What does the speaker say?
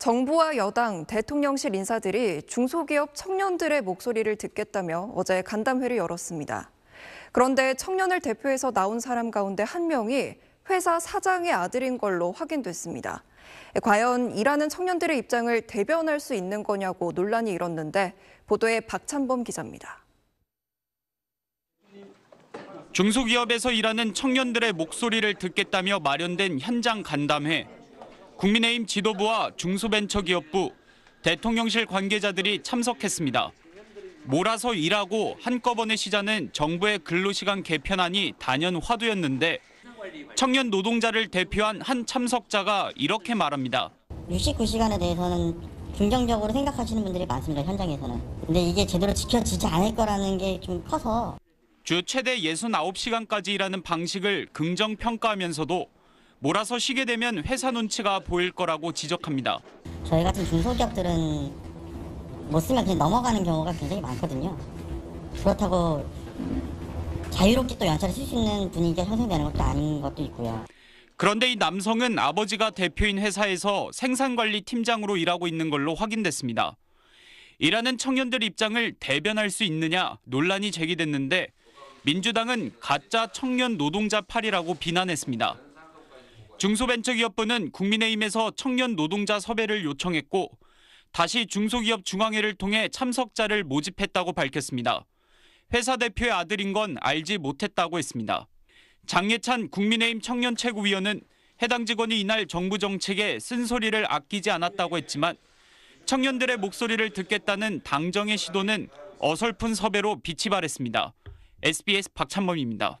정부와 여당, 대통령실 인사들이 중소기업 청년들의 목소리를 듣겠다며 어제 간담회를 열었습니다. 그런데 청년을 대표해서 나온 사람 가운데 한 명이 회사 사장의 아들인 걸로 확인됐습니다. 과연 일하는 청년들의 입장을 대변할 수 있는 거냐고 논란이 일었는데 보도에 박찬범 기자입니다. 중소기업에서 일하는 청년들의 목소리를 듣겠다며 마련된 현장 간담회. 국민의힘 지도부와 중소벤처기업부, 대통령실 관계자들이 참석했습니다. 몰아서 일하고 한꺼번에 쉬자는 정부의 근로시간 개편안이 단연 화두였는데 청년 노동자를 대표한 한 참석자가 이렇게 말합니다. 69시간에 대해서는 긍정적으로 생각하시는 분들이 많습니다. 현장에서는. 근데 이게 제대로 지켜지지 않을 거라는 게 좀 커서 주 최대 69시간까지 일하는 방식을 긍정 평가하면서도 몰아서 쉬게 되면 회사 눈치가 보일 거라고 지적합니다. 저희 같은 중소기업들은 못 쓰면 그냥 넘어가는 경우가 굉장히 많거든요. 그렇다고 자유롭게 또 연차를 쓸 수 있는 분위기가 형성되는 것도 아닌 것도 있고요. 그런데 이 남성은 아버지가 대표인 회사에서 생산관리 팀장으로 일하고 있는 걸로 확인됐습니다. 일하는 청년들 입장을 대변할 수 있느냐 논란이 제기됐는데 민주당은 가짜 청년 노동자 팔이라고 비난했습니다. 중소벤처기업부는 국민의힘에서 청년 노동자 섭외를 요청했고 다시 중소기업 중앙회를 통해 참석자를 모집했다고 밝혔습니다. 회사 대표의 아들인 건 알지 못했다고 했습니다. 장예찬 국민의힘 청년 최고위원은 해당 직원이 이날 정부 정책에 쓴소리를 아끼지 않았다고 했지만 청년들의 목소리를 듣겠다는 당정의 시도는 어설픈 섭외로 빛이 발했습니다. SBS 박찬범입니다.